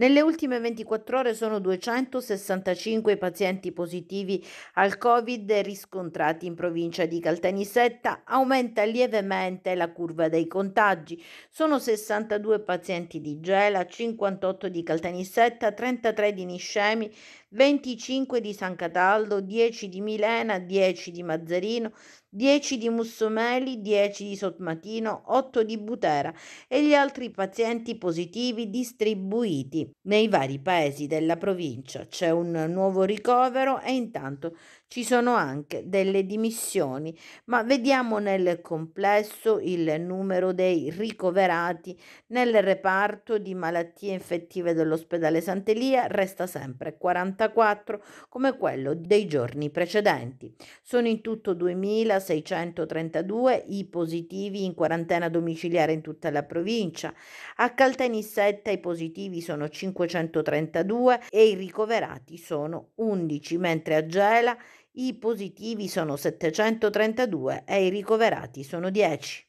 Nelle ultime 24 ore sono 265 i pazienti positivi al Covid riscontrati in provincia di Caltanissetta, aumenta lievemente la curva dei contagi. Sono 62 pazienti di Gela, 58 di Caltanissetta, 33 di Niscemi, 25 di San Cataldo, 10 di Milena, 10 di Mazzarino, 10 di Mussomeli, 10 di Sotmatino, 8 di Butera e gli altri pazienti positivi distribuiti nei vari paesi della provincia c'è un nuovo ricovero e intanto ci sono anche delle dimissioni, ma vediamo nel complesso il numero dei ricoverati nel reparto di malattie infettive dell'ospedale Sant'Elia resta sempre 44 come quello dei giorni precedenti. Sono in tutto 2632 i positivi in quarantena domiciliare in tutta la provincia. A Caltanissetta i positivi sono 532 e i ricoverati sono 11, mentre a Gela i positivi sono 732 e i ricoverati sono 10.